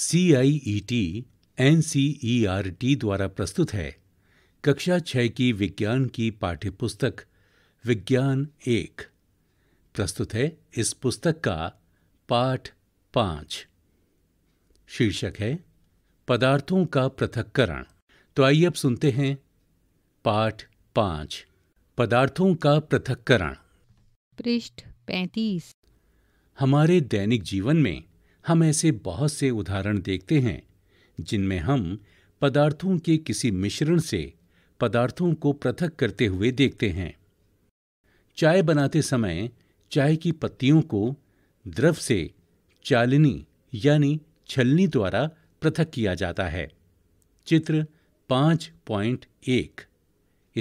C I E T N C E R T द्वारा प्रस्तुत है कक्षा छः की विज्ञान की पाठ्यपुस्तक विज्ञान एक प्रस्तुत है इस पुस्तक का पाठ पांच शीर्षक है पदार्थों का पृथक्करण तो आइए अब सुनते हैं पाठ पांच पदार्थों का पृथक्करण पृष्ठ पैंतीस हमारे दैनिक जीवन में हम ऐसे बहुत से उदाहरण देखते हैं जिनमें हम पदार्थों के किसी मिश्रण से पदार्थों को पृथक करते हुए देखते हैं चाय बनाते समय चाय की पत्तियों को द्रव से चालनी यानी छलनी द्वारा पृथक किया जाता है चित्र 5.1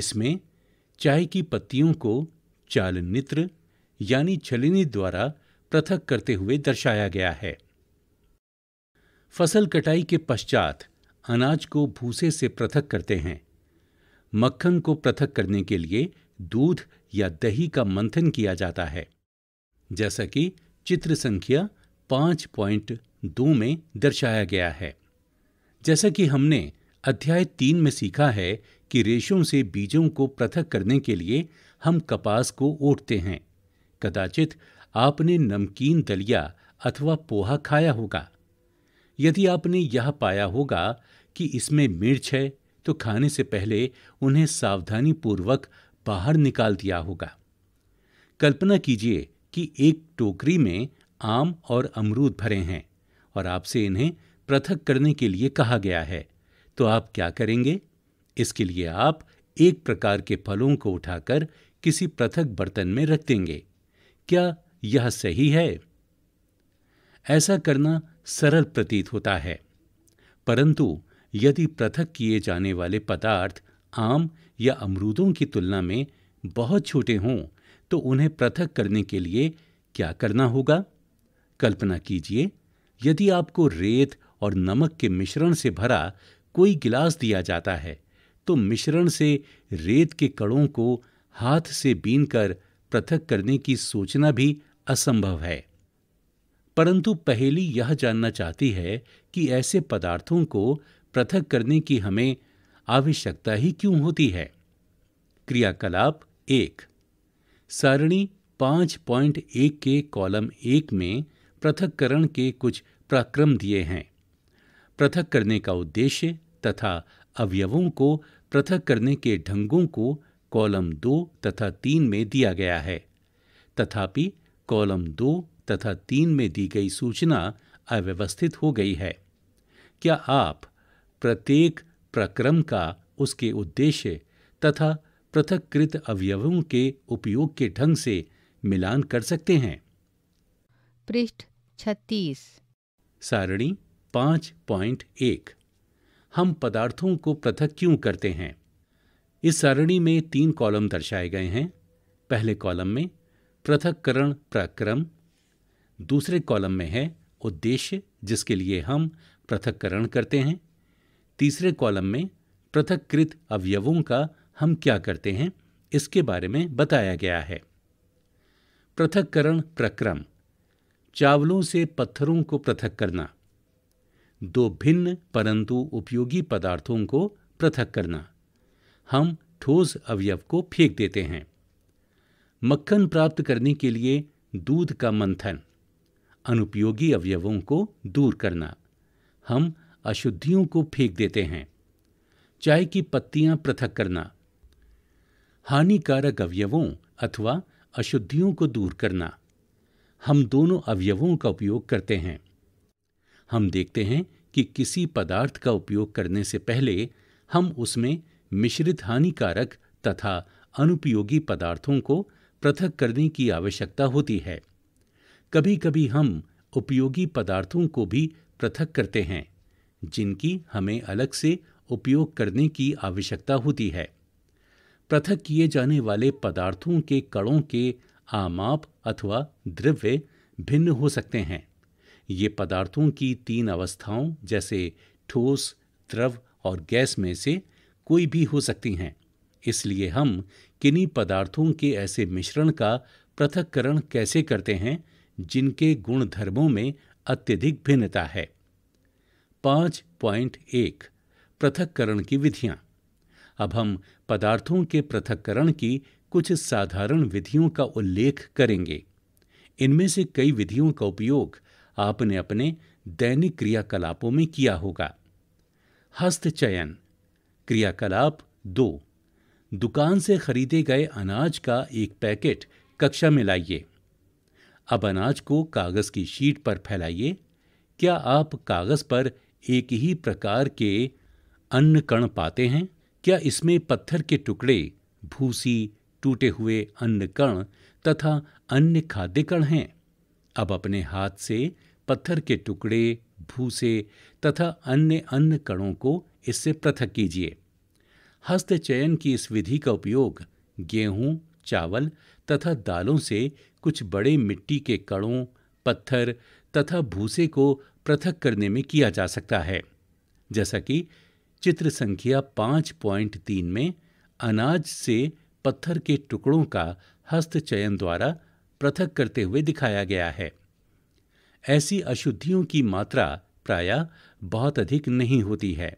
इसमें चाय की पत्तियों को चालनित्र यानी छलनी द्वारा पृथक करते हुए दर्शाया गया है फसल कटाई के पश्चात अनाज को भूसे से पृथक करते हैं मक्खन को पृथक करने के लिए दूध या दही का मंथन किया जाता है जैसा कि चित्र संख्या पाँच पॉइंट दो में दर्शाया गया है जैसा कि हमने अध्याय तीन में सीखा है कि रेशों से बीजों को पृथक करने के लिए हम कपास को ओटते हैं कदाचित आपने नमकीन दलिया अथवा पोहा खाया होगा यदि आपने यह पाया होगा कि इसमें मिर्च है तो खाने से पहले उन्हें सावधानी पूर्वक बाहर निकाल दिया होगा कल्पना कीजिए कि एक टोकरी में आम और अमरूद भरे हैं और आपसे इन्हें पृथक करने के लिए कहा गया है तो आप क्या करेंगे इसके लिए आप एक प्रकार के फलों को उठाकर किसी पृथक बर्तन में रख देंगे क्या यह सही है ऐसा करना सरल प्रतीत होता है परंतु यदि पृथक किए जाने वाले पदार्थ आम या अमरूदों की तुलना में बहुत छोटे हों तो उन्हें पृथक करने के लिए क्या करना होगा कल्पना कीजिए यदि आपको रेत और नमक के मिश्रण से भरा कोई गिलास दिया जाता है तो मिश्रण से रेत के कणों को हाथ से बीन कर पृथक करने की सोचना भी असंभव है परंतु पहेली यह जानना चाहती है कि ऐसे पदार्थों को पृथक करने की हमें आवश्यकता ही क्यों होती है क्रियाकलाप एक सारणी पांच पॉइंट एक के कॉलम एक में पृथककरण के कुछ प्रक्रम दिए हैं पृथक करने का उद्देश्य तथा अवयवों को पृथक करने के ढंगों को कॉलम दो तथा तीन में दिया गया है तथापि कॉलम दो तथा तीन में दी गई सूचना अव्यवस्थित हो गई है क्या आप प्रत्येक प्रक्रम का उसके उद्देश्य तथा पृथककृत अवयवों के उपयोग के ढंग से मिलान कर सकते हैं पृष्ठ छत्तीस सारणी पांच पॉइंट एक हम पदार्थों को पृथक क्यों करते हैं इस सारणी में तीन कॉलम दर्शाए गए हैं पहले कॉलम में पृथककरण प्रक्रम दूसरे कॉलम में है उद्देश्य जिसके लिए हम पृथककरण करते हैं तीसरे कॉलम में पृथककृत अवयवों का हम क्या करते हैं इसके बारे में बताया गया है पृथककरण प्रक्रम चावलों से पत्थरों को पृथक करना दो भिन्न परंतु उपयोगी पदार्थों को पृथक करना हम ठोस अवयव को फेंक देते हैं मक्खन प्राप्त करने के लिए दूध का मंथन अनुपयोगी अवयवों को दूर करना हम अशुद्धियों को फेंक देते हैं चाय की पत्तियां पृथक करना हानिकारक अवयवों अथवा अशुद्धियों को दूर करना हम दोनों अवयवों का उपयोग करते हैं हम देखते हैं कि किसी पदार्थ का उपयोग करने से पहले हम उसमें मिश्रित हानिकारक तथा अनुपयोगी पदार्थों को पृथक करने की आवश्यकता होती है कभी कभी हम उपयोगी पदार्थों को भी पृथक करते हैं जिनकी हमें अलग से उपयोग करने की आवश्यकता होती है पृथक किए जाने वाले पदार्थों के कणों के आमाप अथवा द्रव्य भिन्न हो सकते हैं ये पदार्थों की तीन अवस्थाओं जैसे ठोस द्रव और गैस में से कोई भी हो सकती हैं इसलिए हम किन्हीं पदार्थों के ऐसे मिश्रण का पृथककरण कैसे करते हैं जिनके गुणधर्मों में अत्यधिक भिन्नता है पांच पॉइंट एक पृथककरण की विधियां अब हम पदार्थों के पृथककरण की कुछ साधारण विधियों का उल्लेख करेंगे इनमें से कई विधियों का उपयोग आपने अपने दैनिक क्रियाकलापों में किया होगा हस्तचयन क्रियाकलाप दो दुकान से खरीदे गए अनाज का एक पैकेट कक्षा में लाइए अब अनाज को कागज़ की शीट पर फैलाइए क्या आप कागज़ पर एक ही प्रकार के अन्न कण पाते हैं क्या इसमें पत्थर के टुकड़े भूसी टूटे हुए अन्न कण तथा अन्य खाद्य कण हैं अब अपने हाथ से पत्थर के टुकड़े भूसे तथा अन्य अन्न कणों को इससे पृथक कीजिए हस्त चयन की इस विधि का उपयोग गेहूं, चावल तथा दालों से कुछ बड़े मिट्टी के कणों पत्थर तथा भूसे को पृथक करने में किया जा सकता है जैसा कि चित्र संख्या पाँच पॉइंट तीन में अनाज से पत्थर के टुकड़ों का हस्त चयन द्वारा पृथक करते हुए दिखाया गया है ऐसी अशुद्धियों की मात्रा प्रायः बहुत अधिक नहीं होती है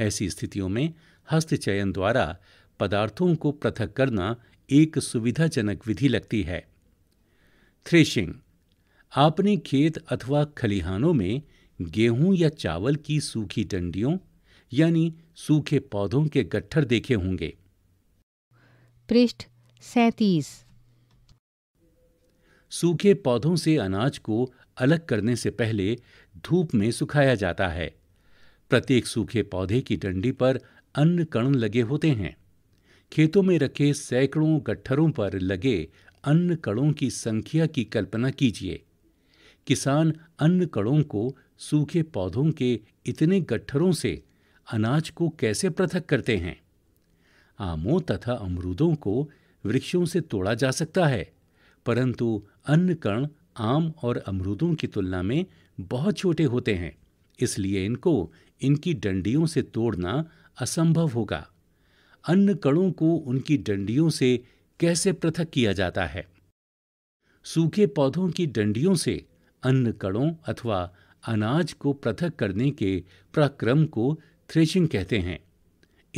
ऐसी स्थितियों में हस्तचयन द्वारा पदार्थों को पृथक करना एक सुविधाजनक विधि लगती है थ्रेशिंग आपने खेत अथवा खलिहानों में गेहूं या चावल की सूखी डंडियों यानी सूखे पौधों के गट्ठर देखे होंगे पृष्ठ सैतीस सूखे पौधों से अनाज को अलग करने से पहले धूप में सुखाया जाता है प्रत्येक सूखे पौधे की डंडी पर अन्न कण लगे होते हैं खेतों में रखे सैकड़ों गट्ठरों पर लगे अन्न कणों की संख्या की कल्पना कीजिए किसान अन्न कणों को सूखे पौधों के इतने गट्ठरों से अनाज को कैसे पृथक करते हैं आमों तथा अमरूदों को वृक्षों से तोड़ा जा सकता है परंतु अन्न कण आम और अमरूदों की तुलना में बहुत छोटे होते हैं इसलिए इनको इनकी डंडियों से तोड़ना असंभव होगा अन्य कणों को उनकी डंडियों से कैसे पृथक किया जाता है सूखे पौधों की डंडियों से अन्न कणों अथवा अनाज को पृथक करने के प्रक्रम को थ्रेशिंग कहते हैं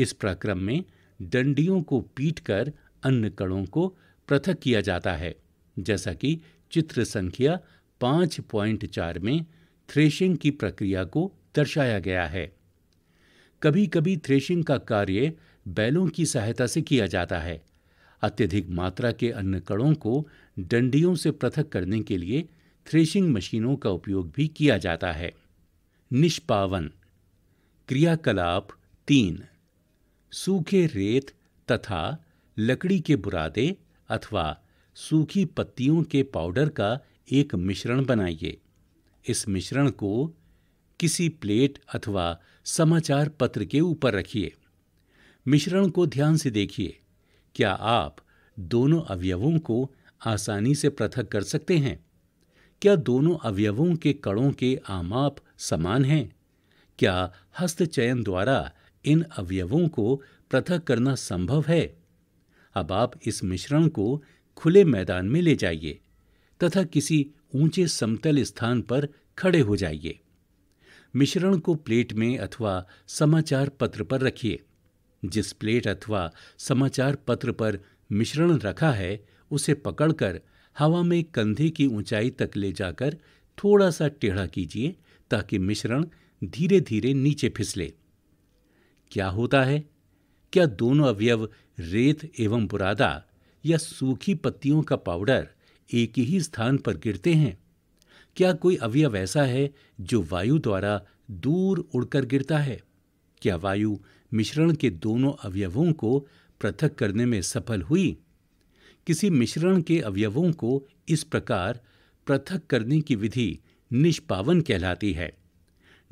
इस प्रक्रम में डंडियों को पीटकर अन्न कणों को पृथक किया जाता है जैसा कि चित्र संख्या पांच चार में थ्रेशिंग की प्रक्रिया को दर्शाया गया है कभी कभी थ्रेशिंग का कार्य बैलों की सहायता से किया जाता है अत्यधिक मात्रा के अन्न कणों को डंडियों से पृथक करने के लिए थ्रेशिंग मशीनों का उपयोग भी किया जाता है निष्पावन क्रियाकलाप तीन सूखे रेत तथा लकड़ी के बुरादे अथवा सूखी पत्तियों के पाउडर का एक मिश्रण बनाइए इस मिश्रण को किसी प्लेट अथवा समाचार पत्र के ऊपर रखिए मिश्रण को ध्यान से देखिए क्या आप दोनों अवयवों को आसानी से पृथक कर सकते हैं क्या दोनों अवयवों के कणों के आमाप समान हैं क्या हस्तचयन द्वारा इन अवयवों को पृथक करना संभव है अब आप इस मिश्रण को खुले मैदान में ले जाइए तथा किसी ऊंचे समतल स्थान पर खड़े हो जाइए मिश्रण को प्लेट में अथवा समाचार पत्र पर रखिए जिस प्लेट अथवा समाचार पत्र पर मिश्रण रखा है उसे पकड़कर हवा में कंधे की ऊंचाई तक ले जाकर थोड़ा सा टेढ़ा कीजिए ताकि मिश्रण धीरे धीरे नीचे फिसले क्या होता है क्या दोनों अवयव रेत एवं बुरादा या सूखी पत्तियों का पाउडर एक ही स्थान पर गिरते हैं क्या कोई अवयव ऐसा है जो वायु द्वारा दूर उड़कर गिरता है क्या वायु मिश्रण के दोनों अवयवों को पृथक करने में सफल हुई किसी मिश्रण के अवयवों को इस प्रकार पृथक करने की विधि निष्पावन कहलाती है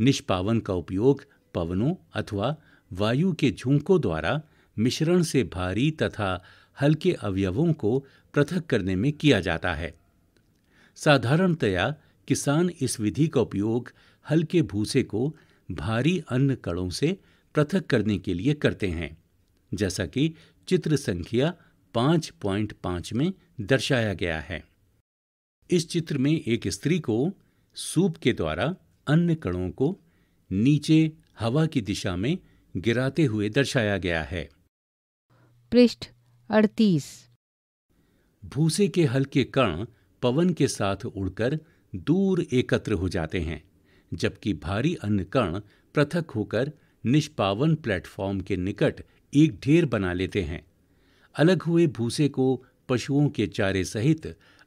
निष्पावन का उपयोग पवनों अथवा वायु के झोंकों द्वारा मिश्रण से भारी तथा हल्के अवयवों को पृथक करने में किया जाता है साधारणतया किसान इस विधि का उपयोग हल्के भूसे को भारी अन्न कणों से पृथक करने के लिए करते हैं जैसा कि चित्र संख्या 5.5 में दर्शाया गया है इस चित्र में एक स्त्री को सूप के द्वारा अन्य कणों को नीचे हवा की दिशा में गिराते हुए दर्शाया गया है पृष्ठ अड़तीस भूसे के हल्के कण पवन के साथ उड़कर दूर एकत्र हो जाते हैं जबकि भारी अन्य कण पृथक होकर निष्पावन प्लेटफॉर्म के निकट एक ढेर बना लेते हैं अलग हुए भूसे को पशुओं के चारे सहित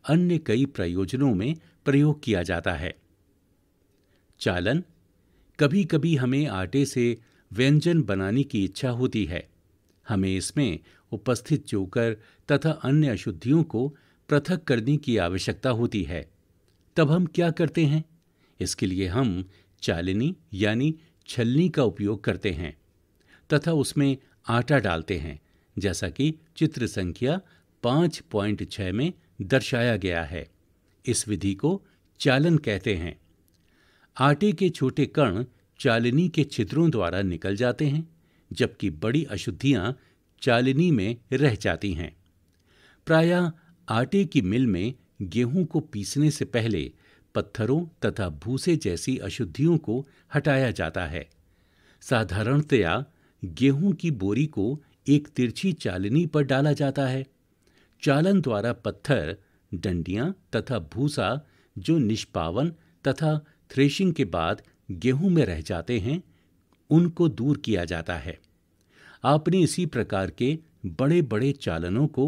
अन्य कई प्रयोजनों में प्रयोग किया जाता है चालन कभी कभी हमें आटे से व्यंजन बनाने की इच्छा होती है हमें इसमें उपस्थित चोकर तथा अन्य अशुद्धियों को पृथक करने की आवश्यकता होती है तब हम क्या करते हैं इसके लिए हम चालनी यानी छलनी का उपयोग करते हैं तथा उसमें आटा डालते हैं जैसा कि चित्र संख्या पाँच पॉइंट छः में दर्शाया गया है इस विधि को चालन कहते हैं आटे के छोटे कण चालनी के छिद्रों द्वारा निकल जाते हैं जबकि बड़ी अशुद्धियां चालनी में रह जाती हैं प्रायः आटे की मिल में गेहूं को पीसने से पहले पत्थरों तथा भूसे जैसी अशुद्धियों को हटाया जाता है साधारणतया गेहूं की बोरी को एक तिरछी चालनी पर डाला जाता है चालन द्वारा पत्थर डंडियां तथा भूसा जो निष्पावन तथा थ्रेशिंग के बाद गेहूं में रह जाते हैं उनको दूर किया जाता है आपने इसी प्रकार के बड़े बड़े चालनों को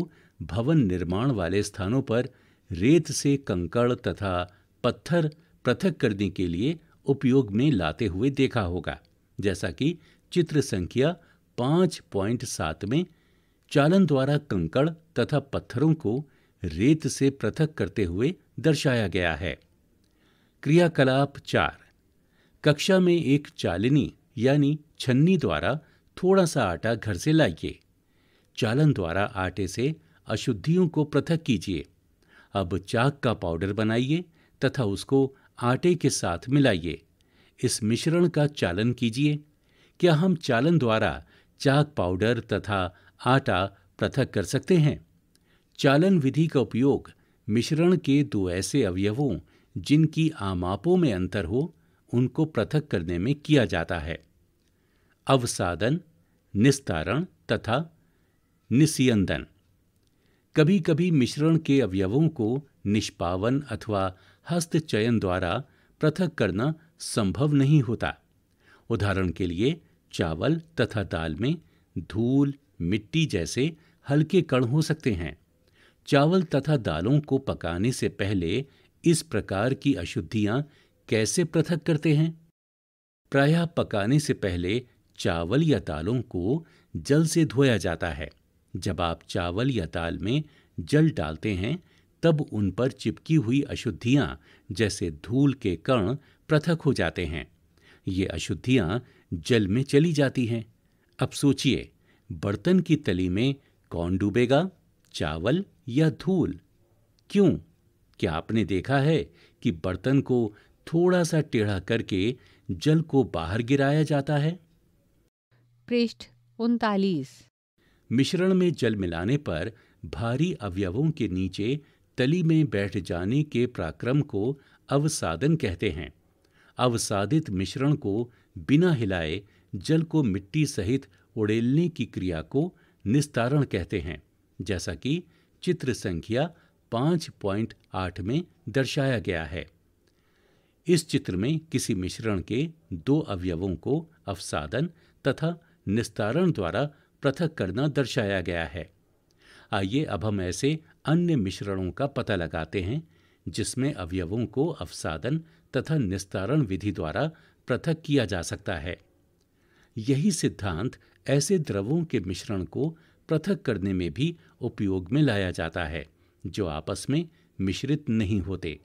भवन निर्माण वाले स्थानों पर रेत से कंकड़ तथा पत्थर पृथक करने के लिए उपयोग में लाते हुए देखा होगा जैसा कि चित्र संख्या पांच पॉइंट सात में चालन द्वारा कंकड़ तथा पत्थरों को रेत से पृथक करते हुए दर्शाया गया है क्रियाकलाप चार कक्षा में एक चालिनी यानी छन्नी द्वारा थोड़ा सा आटा घर से लाइए चालन द्वारा आटे से अशुद्धियों को पृथक कीजिए अब चाक का पाउडर बनाइए तथा उसको आटे के साथ मिलाइए इस मिश्रण का चालन कीजिए क्या हम चालन द्वारा चाक पाउडर तथा आटा पृथक कर सकते हैं चालन विधि का उपयोग मिश्रण के दो ऐसे अवयवों जिनकी आमापों में अंतर हो उनको पृथक करने में किया जाता है अवसादन निस्तारण तथा निसियंदन कभी कभी मिश्रण के अवयवों को निष्पावन अथवा हस्त चयन द्वारा पृथक करना संभव नहीं होता उदाहरण के लिए चावल तथा दाल में धूल मिट्टी जैसे हल्के कण हो सकते हैं चावल तथा दालों को पकाने से पहले इस प्रकार की अशुद्धियां कैसे पृथक करते हैं प्रायः पकाने से पहले चावल या दालों को जल से धोया जाता है जब आप चावल या दाल में जल डालते हैं तब उन पर चिपकी हुई अशुद्धियां जैसे धूल के कण पृथक हो जाते हैं ये अशुद्धियां जल में चली जाती हैं अब सोचिए बर्तन की तली में कौन डूबेगा चावल या धूल क्यों क्या आपने देखा है कि बर्तन को थोड़ा सा टेढ़ा करके जल को बाहर गिराया जाता है पृष्ठ उनतालीस मिश्रण में जल मिलाने पर भारी अवयवों के नीचे तली में बैठ जाने के पराक्रम को अवसादन कहते हैं अवसादित मिश्रण को बिना हिलाए जल को मिट्टी सहित उड़ेलने की क्रिया को निस्तारण कहते हैं जैसा कि चित्र संख्या पाँच पॉइंट आठ में दर्शाया गया है इस चित्र में किसी मिश्रण के दो अवयवों को अवसादन तथा निस्तारण द्वारा पृथक करना दर्शाया गया है आइए अब हम ऐसे अन्य मिश्रणों का पता लगाते हैं जिसमें अवयवों को अवसादन तथा निस्तारण विधि द्वारा पृथक किया जा सकता है यही सिद्धांत ऐसे द्रवों के मिश्रण को पृथक करने में भी उपयोग में लाया जाता है जो आपस में मिश्रित नहीं होते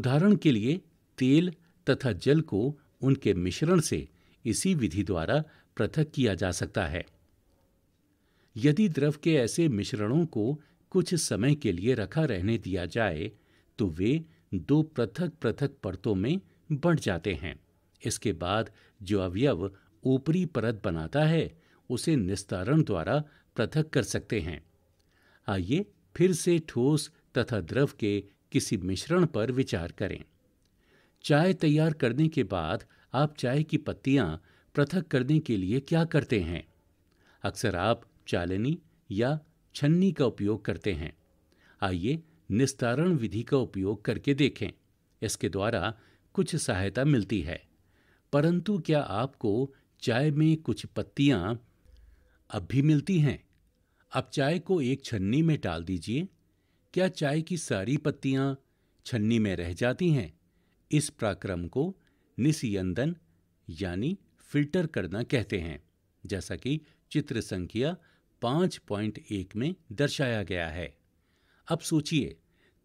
उदाहरण के लिए तेल तथा जल को उनके मिश्रण से इसी विधि द्वारा पृथक किया जा सकता है यदि द्रव के ऐसे मिश्रणों को कुछ समय के लिए रखा रहने दिया जाए तो वे दो पृथक पृथक परतों में बढ़ जाते हैं इसके बाद जो अवयव ऊपरी परत बनाता है उसे निस्तारण द्वारा पृथक कर सकते हैं आइए फिर से ठोस तथा द्रव के किसी मिश्रण पर विचार करें चाय तैयार करने के बाद आप चाय की पत्तियां पृथक करने के लिए क्या करते हैं अक्सर आप चालनी या छन्नी का उपयोग करते हैं आइए निस्तारण विधि का उपयोग करके देखें इसके द्वारा कुछ सहायता मिलती है परंतु क्या आपको चाय में कुछ पत्तियां अब भी मिलती हैं अब चाय को एक छन्नी में डाल दीजिए क्या चाय की सारी पत्तियां छन्नी में रह जाती हैं इस प्राक्रम को निसियंदन यानी फिल्टर करना कहते हैं जैसा कि चित्र संख्या पांच एक में दर्शाया गया है अब सोचिए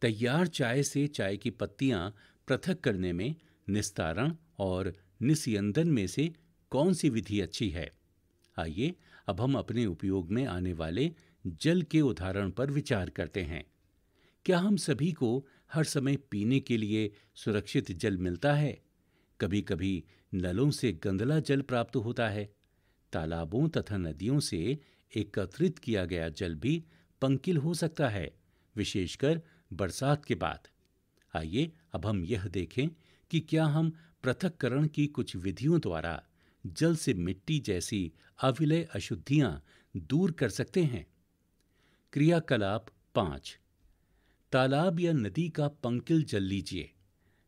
तैयार चाय से चाय की पत्तियां पृथक करने में निस्तारण और निस्यंदन में से कौन सी विधि अच्छी है आइए अब हम अपने उपयोग में आने वाले जल के उदाहरण पर विचार करते हैं क्या हम सभी को हर समय पीने के लिए सुरक्षित जल मिलता है कभी कभी नलों से गंदला जल प्राप्त होता है तालाबों तथा नदियों से एकत्रित किया गया जल भी पंकिल हो सकता है विशेषकर बरसात के बाद आइए अब हम यह देखें कि क्या हम पृथककरण की कुछ विधियों द्वारा जल से मिट्टी जैसी अविलय अशुद्धियां दूर कर सकते हैं क्रियाकलाप पांच तालाब या नदी का पंकिल जल लीजिए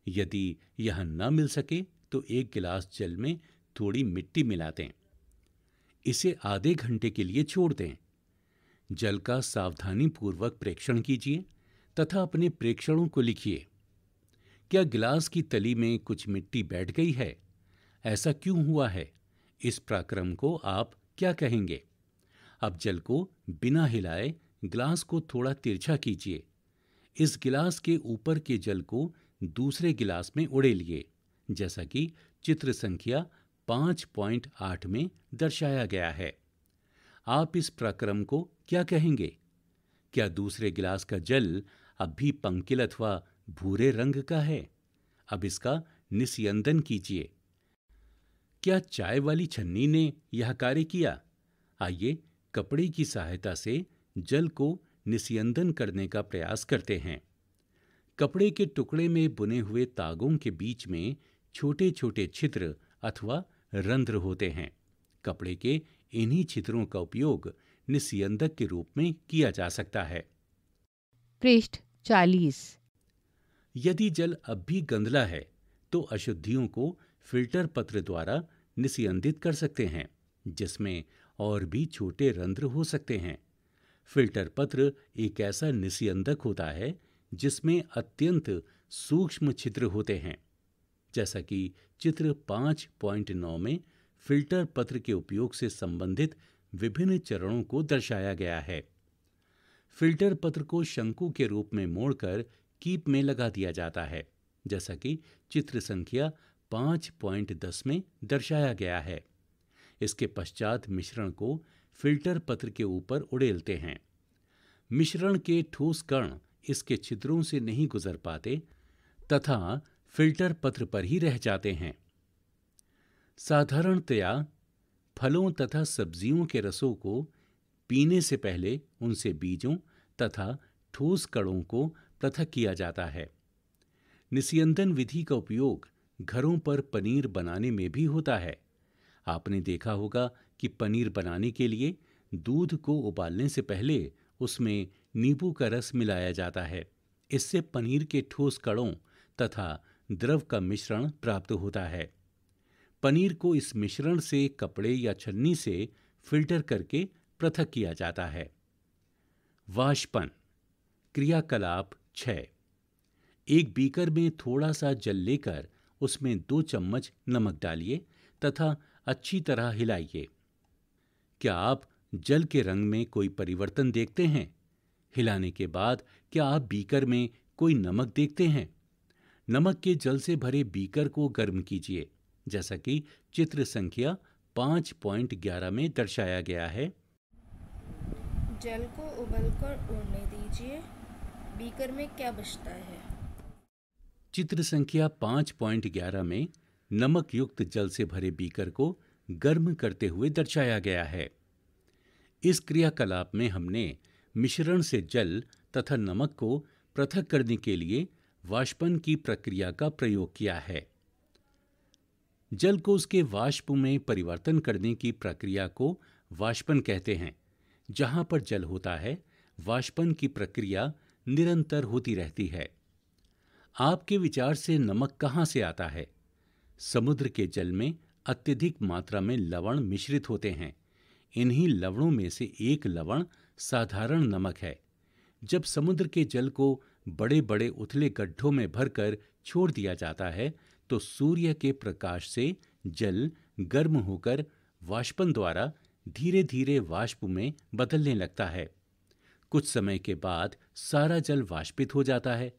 यदि यह न मिल सके तो एक गिलास जल में थोड़ी मिट्टी मिला दें इसे आधे घंटे के लिए छोड़ दें जल का सावधानीपूर्वक प्रेक्षण कीजिए तथा अपने प्रेक्षणों को लिखिए क्या गिलास की तली में कुछ मिट्टी बैठ गई है ऐसा क्यों हुआ है इस पराक्रम को आप क्या कहेंगे अब जल को बिना हिलाए गिलास को थोड़ा तिरछा कीजिए इस गिलास के ऊपर के जल को दूसरे गिलास में उड़े लिए जैसा कि चित्र संख्या पांच आठ में दर्शाया गया है आप इस प्रक्रम को क्या कहेंगे क्या दूसरे गिलास का जल अब भी पंकिल अथवा भूरे रंग का है अब इसका निस्यंदन कीजिए क्या चाय वाली छन्नी ने यह कार्य किया आइए कपड़े की सहायता से जल को निस्यंदन करने का प्रयास करते हैं कपड़े के टुकड़े में बुने हुए तागों के बीच में छोटे छोटे छिद्र अथवा रंध्र होते हैं कपड़े के इन्हीं छिद्रों का उपयोग निस्यंदक के रूप में किया जा सकता है पृष्ठ चालीस यदि जल अब भी गंदला है तो अशुद्धियों को फिल्टर पत्र द्वारा निस्यंदित कर सकते हैं जिसमें और भी छोटे रंध्र हो सकते हैं फिल्टर पत्र एक ऐसा निस्यंदक होता है जिसमें अत्यंत सूक्ष्म छिद्र होते हैं जैसा कि चित्र 5.9 में फिल्टर पत्र के उपयोग से संबंधित विभिन्न चरणों को दर्शाया गया है फिल्टर पत्र को शंकु के रूप में मोड़कर कीप में लगा दिया जाता है जैसा कि चित्र संख्या 5.10 में दर्शाया गया है इसके पश्चात मिश्रण को फिल्टर पत्र के ऊपर उड़ेलते हैं मिश्रण के ठोस कण इसके छिद्रों से नहीं गुजर पाते तथा फिल्टर पत्र पर ही रह जाते हैं साधारणतया फलों तथा सब्जियों के रसों को पीने से पहले उनसे बीजों तथा ठोस कणों को पृथक किया जाता है निस्यंदन विधि का उपयोग घरों पर पनीर बनाने में भी होता है आपने देखा होगा कि पनीर बनाने के लिए दूध को उबालने से पहले उसमें नींबू का रस मिलाया जाता है इससे पनीर के ठोस कणों तथा द्रव का मिश्रण प्राप्त होता है पनीर को इस मिश्रण से कपड़े या छन्नी से फिल्टर करके पृथक किया जाता है वाष्पन क्रियाकलाप छ एक बीकर में थोड़ा सा जल लेकर उसमें दो चम्मच नमक डालिए तथा अच्छी तरह हिलाइए क्या आप जल के रंग में कोई परिवर्तन देखते हैं हिलाने के बाद क्या आप बीकर में कोई नमक देखते हैं नमक के जल से भरे बीकर को गर्म कीजिए जैसा कि चित्र संख्या पाँच पॉइंट ग्यारह में दर्शाया गया है जल को उबलकर उड़ने दीजिए बीकर में क्या बचता है चित्र संख्या पाँच पॉइंट ग्यारह में नमक युक्त जल से भरे बीकर को गर्म करते हुए दर्शाया गया है इस क्रियाकलाप में हमने मिश्रण से जल तथा नमक को पृथक करने के लिए वाष्पन की प्रक्रिया का प्रयोग किया है जल को उसके वाष्प में परिवर्तन करने की प्रक्रिया को वाष्पन कहते हैं जहां पर जल होता है वाष्पन की प्रक्रिया निरंतर होती रहती है आपके विचार से नमक कहाँ से आता है समुद्र के जल में अत्यधिक मात्रा में लवण मिश्रित होते हैं इन्हीं लवणों में से एक लवण साधारण नमक है जब समुद्र के जल को बड़े बड़े उथले गड्ढों में भरकर छोड़ दिया जाता है तो सूर्य के प्रकाश से जल गर्म होकर वाष्पन द्वारा धीरे धीरे वाष्प में बदलने लगता है कुछ समय के बाद सारा जल वाष्पित हो जाता है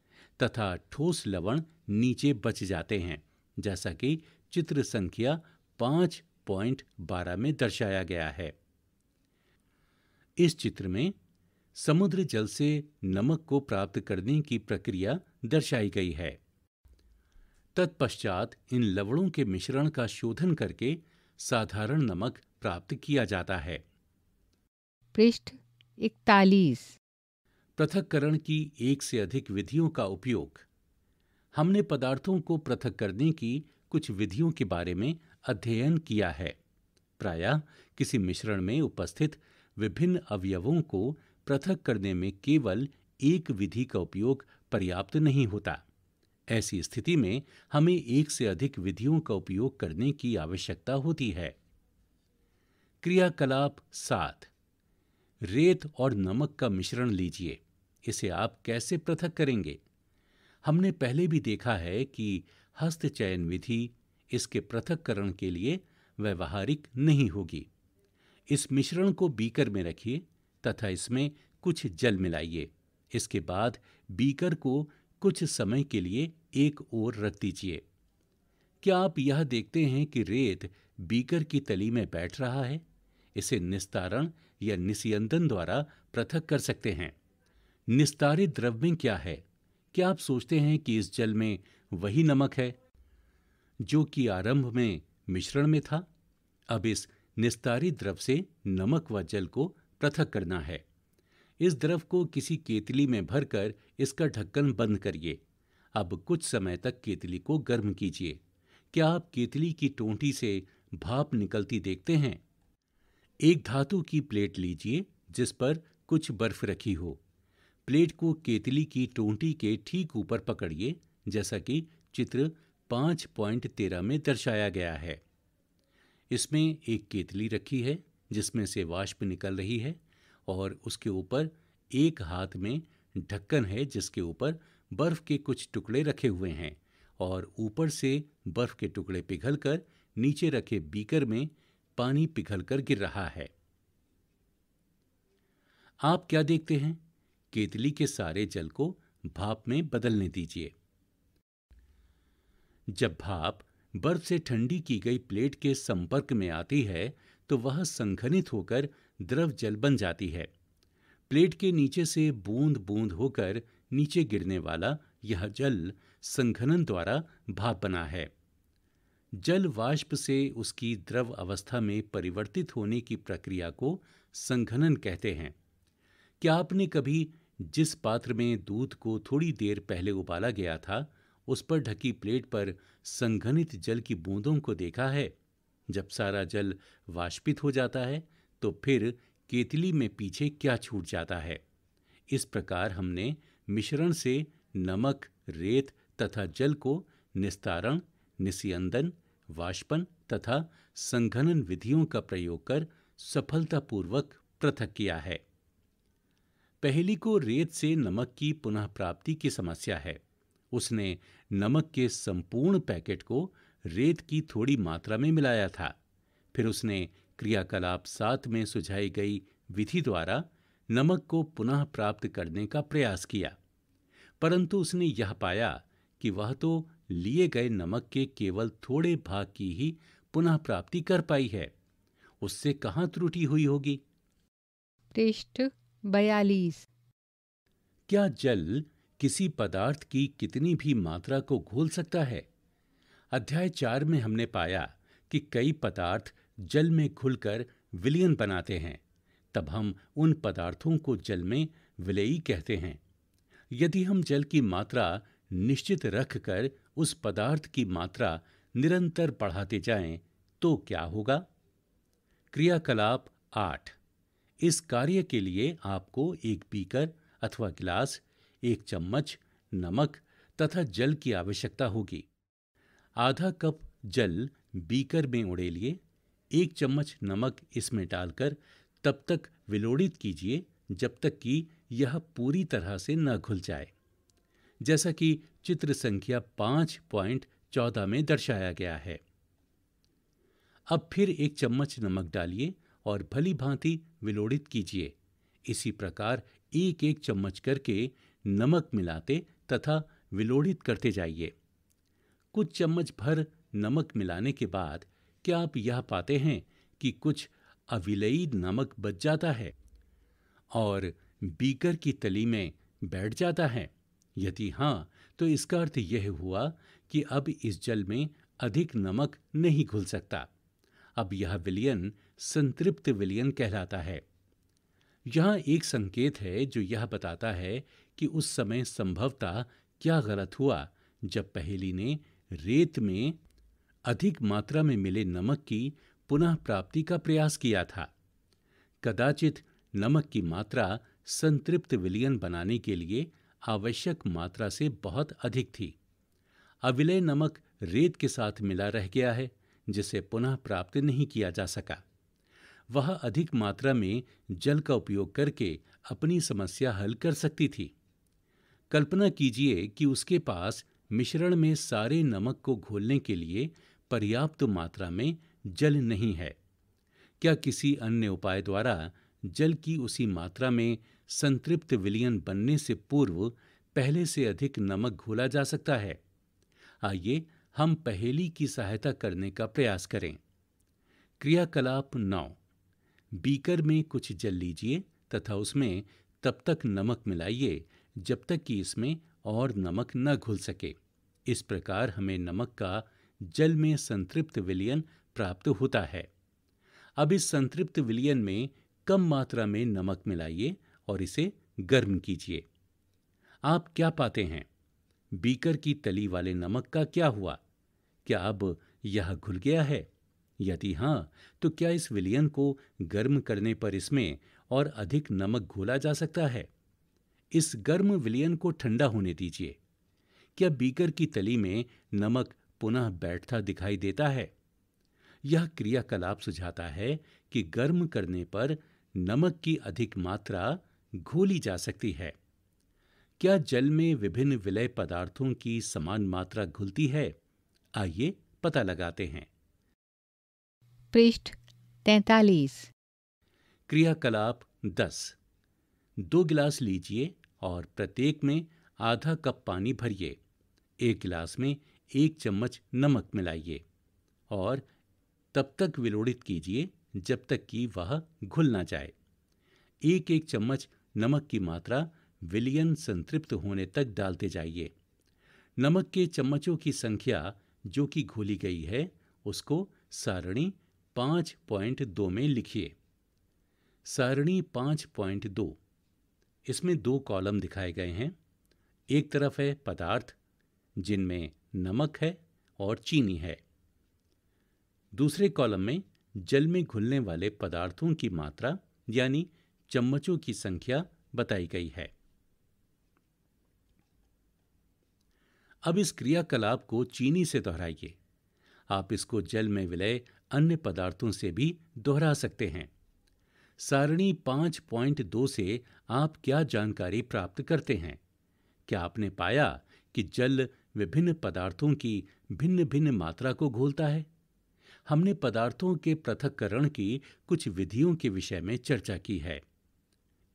तथा ठोस लवण नीचे बच जाते हैं जैसा कि चित्र संख्या पांच पॉइंट बारह में दर्शाया गया है इस चित्र में समुद्र जल से नमक को प्राप्त करने की प्रक्रिया दर्शाई गई है तत्पश्चात इन लवणों के मिश्रण का शोधन करके साधारण नमक प्राप्त किया जाता है पृष्ठ इकतालीस पृथककरण की एक से अधिक विधियों का उपयोग हमने पदार्थों को पृथक करने की कुछ विधियों के बारे में अध्ययन किया है प्रायः किसी मिश्रण में उपस्थित विभिन्न अवयवों को पृथक करने में केवल एक विधि का उपयोग पर्याप्त नहीं होता ऐसी स्थिति में हमें एक से अधिक विधियों का उपयोग करने की आवश्यकता होती है क्रियाकलाप सात रेत और नमक का मिश्रण लीजिए इसे आप कैसे पृथक करेंगे हमने पहले भी देखा है कि हस्तचयन विधि इसके पृथककरण के लिए व्यवहारिक नहीं होगी इस मिश्रण को बीकर में रखिए तथा इसमें कुछ जल मिलाइए इसके बाद बीकर को कुछ समय के लिए एक ओर रख दीजिए क्या आप यह देखते हैं कि रेत बीकर की तली में बैठ रहा है इसे निस्तारण या निसियंदन द्वारा पृथक कर सकते हैं निस्तारित द्रव में क्या है क्या आप सोचते हैं कि इस जल में वही नमक है जो कि आरंभ में मिश्रण में था अब इस निस्तारित द्रव से नमक व जल को पृथक करना है इस द्रव को किसी केतली में भरकर इसका ढक्कन बंद करिए अब कुछ समय तक केतली को गर्म कीजिए क्या आप केतली की टोंटी से भाप निकलती देखते हैं एक धातु की प्लेट लीजिए जिस पर कुछ बर्फ रखी हो प्लेट को केतली की टोंटी के ठीक ऊपर पकड़िए जैसा कि चित्र पाँच पॉइंट तेरह में दर्शाया गया है इसमें एक केतली रखी है जिसमें से वाष्प निकल रही है और उसके ऊपर एक हाथ में ढक्कन है जिसके ऊपर बर्फ़ के कुछ टुकड़े रखे हुए हैं और ऊपर से बर्फ़ के टुकड़े पिघलकर नीचे रखे बीकर में पानी पिघलकर गिर रहा है आप क्या देखते हैं केतली के सारे जल को भाप में बदलने दीजिए जब भाप बर्फ से ठंडी की गई प्लेट के संपर्क में आती है तो वह संघनित होकर द्रव जल बन जाती है प्लेट के नीचे से बूंद बूंद होकर नीचे गिरने वाला यह जल संघनन द्वारा भाप बना है जल वाष्प से उसकी द्रव अवस्था में परिवर्तित होने की प्रक्रिया को संघनन कहते हैं क्या आपने कभी जिस पात्र में दूध को थोड़ी देर पहले उबाला गया था उस पर ढकी प्लेट पर संघनित जल की बूंदों को देखा है जब सारा जल वाष्पित हो जाता है तो फिर केतली में पीछे क्या छूट जाता है इस प्रकार हमने मिश्रण से नमक रेत तथा जल को निस्तारण निस्यंदन वाष्पन तथा संघनन विधियों का प्रयोग कर सफलतापूर्वक पृथक किया है पहली को रेत से नमक की पुनः प्राप्ति की समस्या है उसने नमक के संपूर्ण पैकेट को रेत की थोड़ी मात्रा में मिलाया था फिर उसने क्रियाकलाप सात में सुझाई गई विधि द्वारा नमक को पुनः प्राप्त करने का प्रयास किया परंतु उसने यह पाया कि वह तो लिए गए नमक के केवल थोड़े भाग की ही पुनः प्राप्ति कर पाई है उससे कहाँ त्रुटि हुई होगी पृष्ठ बयालीस क्या जल किसी पदार्थ की कितनी भी मात्रा को घोल सकता है अध्याय चार में हमने पाया कि कई पदार्थ जल में घुलकर विलयन बनाते हैं तब हम उन पदार्थों को जल में विलयी कहते हैं यदि हम जल की मात्रा निश्चित रखकर उस पदार्थ की मात्रा निरंतर बढ़ाते जाएं तो क्या होगा क्रियाकलाप आठ इस कार्य के लिए आपको एक बीकर अथवा गिलास एक चम्मच नमक तथा जल की आवश्यकता होगी आधा कप जल बीकर में उड़े लिए एक चम्मच नमक इसमें डालकर तब तक विलोड़ित कीजिए जब तक कि यह पूरी तरह से न घुल जाए जैसा कि चित्र संख्या पाँच पॉइंट चौदह में दर्शाया गया है अब फिर एक चम्मच नमक डालिए और भली भांति विलोड़ित कीजिए इसी प्रकार एक एक चम्मच करके नमक मिलाते तथा विलोड़ित करते जाइए कुछ चम्मच भर नमक मिलाने के बाद क्या आप यह पाते हैं कि कुछ अविलयी नमक बच जाता है और बीकर की तली में बैठ जाता है यदि हाँ तो इसका अर्थ यह हुआ कि अब इस जल में अधिक नमक नहीं घुल सकता अब यह विलयन संतृप्त विलयन कहलाता है यह एक संकेत है जो यह बताता है कि उस समय संभवता क्या गलत हुआ जब पहेली ने रेत में अधिक मात्रा में मिले नमक की पुनः प्राप्ति का प्रयास किया था कदाचित नमक की मात्रा संतृप्त विलियन बनाने के लिए आवश्यक मात्रा से बहुत अधिक थी अविलय नमक रेत के साथ मिला रह गया है जिसे पुनः प्राप्त नहीं किया जा सका वह अधिक मात्रा में जल का उपयोग करके अपनी समस्या हल कर सकती थी कल्पना कीजिए कि उसके पास मिश्रण में सारे नमक को घोलने के लिए पर्याप्त मात्रा में जल नहीं है क्या किसी अन्य उपाय द्वारा जल की उसी मात्रा में संतृप्त विलियन बनने से पूर्व पहले से अधिक नमक घोला जा सकता है आइए हम पहेली की सहायता करने का प्रयास करें क्रियाकलाप नौ बीकर में कुछ जल लीजिए तथा उसमें तब तक नमक मिलाइए जब तक कि इसमें और नमक न घुल सके इस प्रकार हमें नमक का जल में संतृप्त विलयन प्राप्त होता है अब इस संतृप्त विलयन में कम मात्रा में नमक मिलाइए और इसे गर्म कीजिए आप क्या पाते हैं बीकर की तली वाले नमक का क्या हुआ क्या अब यह घुल गया है यदि हाँ तो क्या इस विलयन को गर्म करने पर इसमें और अधिक नमक घोला जा सकता है इस गर्म विलयन को ठंडा होने दीजिए क्या बीकर की तली में नमक पुनः बैठता दिखाई देता है यह क्रियाकलाप सुझाता है कि गर्म करने पर नमक की अधिक मात्रा घोली जा सकती है क्या जल में विभिन्न विलय पदार्थों की समान मात्रा घुलती है आइए पता लगाते हैं पृष्ठ तैतालीस क्रियाकलाप दस दो गिलास लीजिए और प्रत्येक में आधा कप पानी भरिए एक गिलास में एक चम्मच नमक मिलाइए और तब तक विलोड़ित कीजिए जब तक कि वह घुल ना जाए एक एक चम्मच नमक की मात्रा विलियन संतृप्त होने तक डालते जाइए नमक के चम्मचों की संख्या जो कि घोली गई है उसको सारणी पाँच पॉइंट दो में लिखिए सारणी पाँच पॉइंट दो इसमें दो कॉलम दिखाए गए हैं एक तरफ है पदार्थ जिनमें नमक है और चीनी है दूसरे कॉलम में जल में घुलने वाले पदार्थों की मात्रा यानी चम्मचों की संख्या बताई गई है अब इस क्रियाकलाप को चीनी से दोहराइए आप इसको जल में विलय अन्य पदार्थों से भी दोहरा सकते हैं सारणी पाँच पॉइंट दो से आप क्या जानकारी प्राप्त करते हैं क्या आपने पाया कि जल विभिन्न पदार्थों की भिन्न भिन्न मात्रा को घोलता है हमने पदार्थों के पृथककरण की कुछ विधियों के विषय में चर्चा की है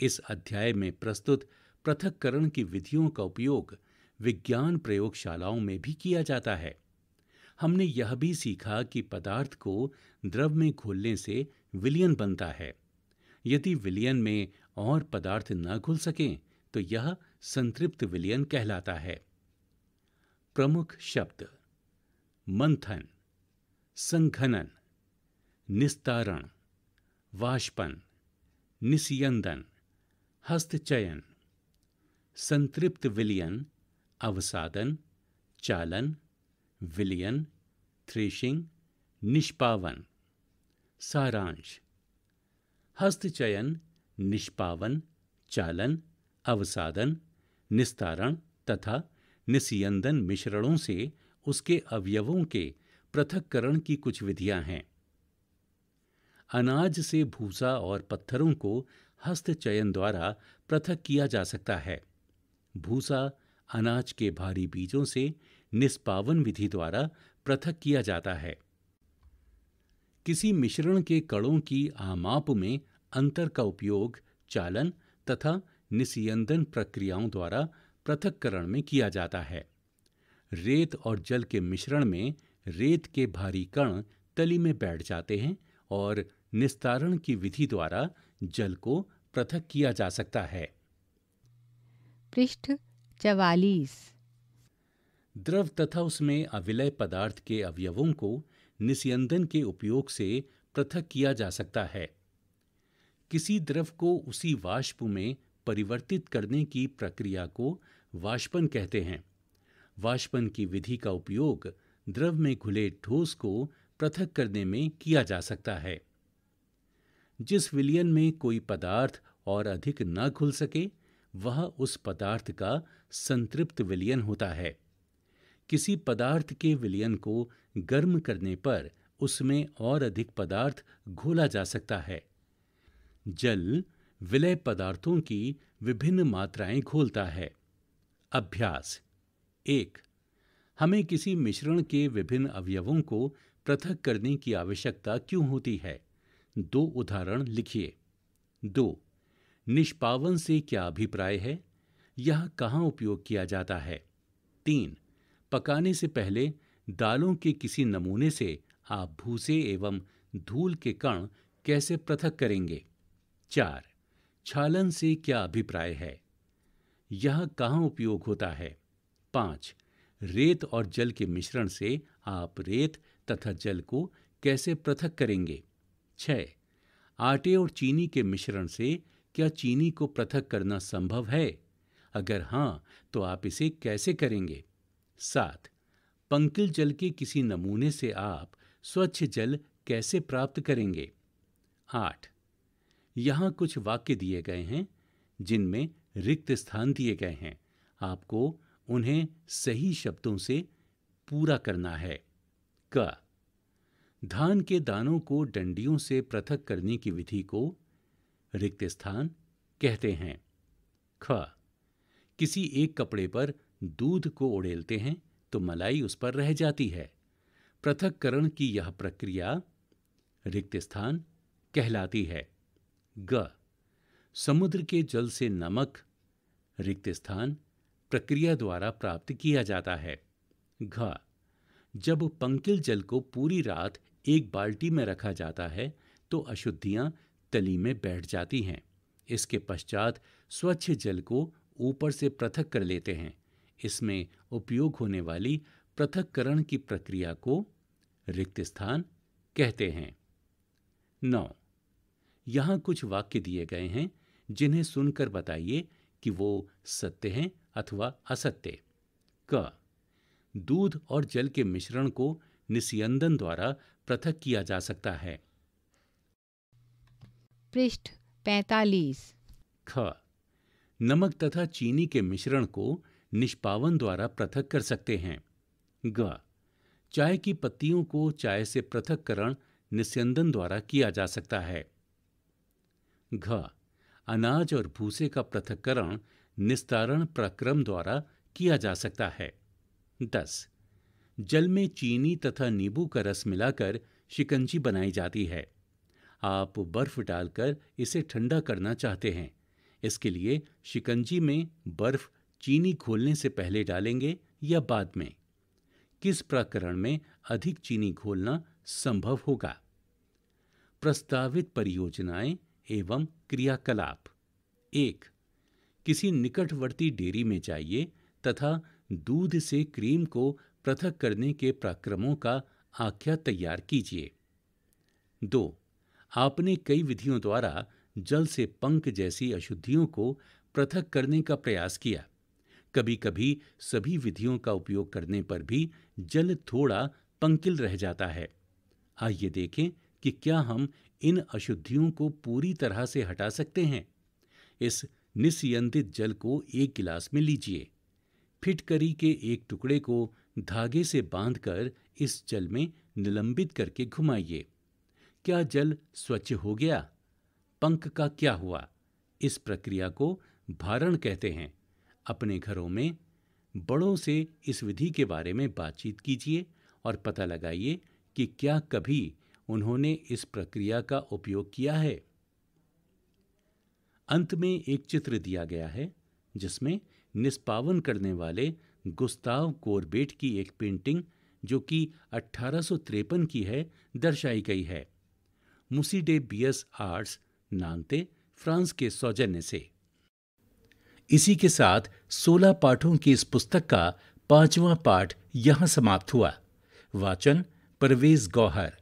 इस अध्याय में प्रस्तुत पृथककरण की विधियों का उपयोग विज्ञान प्रयोगशालाओं में भी किया जाता है हमने यह भी सीखा कि पदार्थ को द्रव में घोलने से विलियन बनता है यदि विलयन में और पदार्थ न घुल सकें तो यह संतृप्त विलयन कहलाता है प्रमुख शब्द मंथन संघनन निस्तारण वाष्पन निस्यंदन हस्तचयन संतृप्त विलयन अवसादन चालन विलयन थ्रेशिंग निष्पावन सारांश हस्तचयन निष्पावन चालन अवसादन निस्तारण तथा निस्यंदन मिश्रणों से उसके अवयवों के पृथककरण की कुछ विधियां हैं अनाज से भूसा और पत्थरों को हस्तचयन द्वारा पृथक किया जा सकता है भूसा अनाज के भारी बीजों से निष्पावन विधि द्वारा पृथक किया जाता है किसी मिश्रण के कणों की आमाप में अंतर का उपयोग चालन तथा निसियंदन प्रक्रियाओं द्वारा पृथककरण में किया जाता है रेत और जल के मिश्रण में रेत के भारी कण तली में बैठ जाते हैं और निस्तारण की विधि द्वारा जल को पृथक किया जा सकता है पृष्ठ चवालीस द्रव तथा उसमें अविलय पदार्थ के अवयवों को निस्यंदन के उपयोग से पृथक किया जा सकता है किसी द्रव को उसी वाष्प में परिवर्तित करने की प्रक्रिया को वाष्पन कहते हैं वाष्पन की विधि का उपयोग द्रव में घुले ठोस को पृथक करने में किया जा सकता है जिस विलियन में कोई पदार्थ और अधिक न घुल सके वह उस पदार्थ का संतृप्त विलियन होता है किसी पदार्थ के विलियन को गर्म करने पर उसमें और अधिक पदार्थ घोला जा सकता है जल विलय पदार्थों की विभिन्न मात्राएं घोलता है अभ्यास एक हमें किसी मिश्रण के विभिन्न अवयवों को पृथक करने की आवश्यकता क्यों होती है दो उदाहरण लिखिए दो निष्पावन से क्या अभिप्राय है यह कहाँ उपयोग किया जाता है तीन पकाने से पहले दालों के किसी नमूने से आप भूसे एवं धूल के कण कैसे पृथक करेंगे चार छालन से क्या अभिप्राय है यह कहाँ उपयोग होता है पांच रेत और जल के मिश्रण से आप रेत तथा जल को कैसे पृथक करेंगे छ आटे और चीनी के मिश्रण से क्या चीनी को पृथक करना संभव है अगर हाँ तो आप इसे कैसे करेंगे सात पंकिल जल के किसी नमूने से आप स्वच्छ जल कैसे प्राप्त करेंगे आठ यहाँ कुछ वाक्य दिए गए हैं जिनमें रिक्त स्थान दिए गए हैं आपको उन्हें सही शब्दों से पूरा करना है क धान के दानों को डंडियों से पृथक करने की विधि को रिक्त स्थान कहते हैं ख किसी एक कपड़े पर दूध को उड़ेलते हैं तो मलाई उस पर रह जाती है पृथककरण की यह प्रक्रिया रिक्त स्थान कहलाती है ग समुद्र के जल से नमक रिक्त स्थान प्रक्रिया द्वारा प्राप्त किया जाता है घ जब पंकिल जल को पूरी रात एक बाल्टी में रखा जाता है तो अशुद्धियां तली में बैठ जाती हैं इसके पश्चात स्वच्छ जल को ऊपर से पृथक कर लेते हैं इसमें उपयोग होने वाली पृथककरण की प्रक्रिया को रिक्त स्थान कहते हैं नौ यहाँ कुछ वाक्य दिए गए हैं जिन्हें सुनकर बताइए कि वो सत्य हैं अथवा असत्य क दूध और जल के मिश्रण को निस्यंदन द्वारा पृथक किया जा सकता है पृष्ठ पैतालीस ख नमक तथा चीनी के मिश्रण को निष्पावन द्वारा पृथक कर सकते हैं ग चाय की पत्तियों को चाय से पृथककरण निस्यंदन द्वारा किया जा सकता है घ अनाज और भूसे का पृथककरण निस्तारण प्रक्रम द्वारा किया जा सकता है दस जल में चीनी तथा नींबू का रस मिलाकर शिकंजी बनाई जाती है आप बर्फ डालकर इसे ठंडा करना चाहते हैं इसके लिए शिकंजी में बर्फ चीनी घोलने से पहले डालेंगे या बाद में किस प्रकरण में अधिक चीनी घोलना संभव होगा प्रस्तावित परियोजनाएं एवं क्रियाकलाप एक किसी निकटवर्ती डेयरी में जाइए तथा दूध से क्रीम को पृथक करने के प्रक्रमों का आख्या तैयार कीजिए दो आपने कई विधियों द्वारा जल से पंख जैसी अशुद्धियों को पृथक करने का प्रयास किया कभी कभी सभी विधियों का उपयोग करने पर भी जल थोड़ा पंकिल रह जाता है आइए देखें कि क्या हम इन अशुद्धियों को पूरी तरह से हटा सकते हैं इस निस्यंदित जल को एक गिलास में लीजिए फिटकरी के एक टुकड़े को धागे से बांधकर इस जल में निलंबित करके घुमाइए क्या जल स्वच्छ हो गया पंख का क्या हुआ इस प्रक्रिया को भारण कहते हैं अपने घरों में बड़ों से इस विधि के बारे में बातचीत कीजिए और पता लगाइए कि क्या कभी उन्होंने इस प्रक्रिया का उपयोग किया है अंत में एक चित्र दिया गया है जिसमें निष्पावन करने वाले गुस्ताव कोरबेट की एक पेंटिंग जो कि अट्ठारह की है दर्शाई गई है मुसीडे बीएस आर्ट्स नानते फ्रांस के सौजन्य से इसी के साथ 16 पाठों की इस पुस्तक का पांचवा पाठ यहां समाप्त हुआ वाचन परवेज गौहर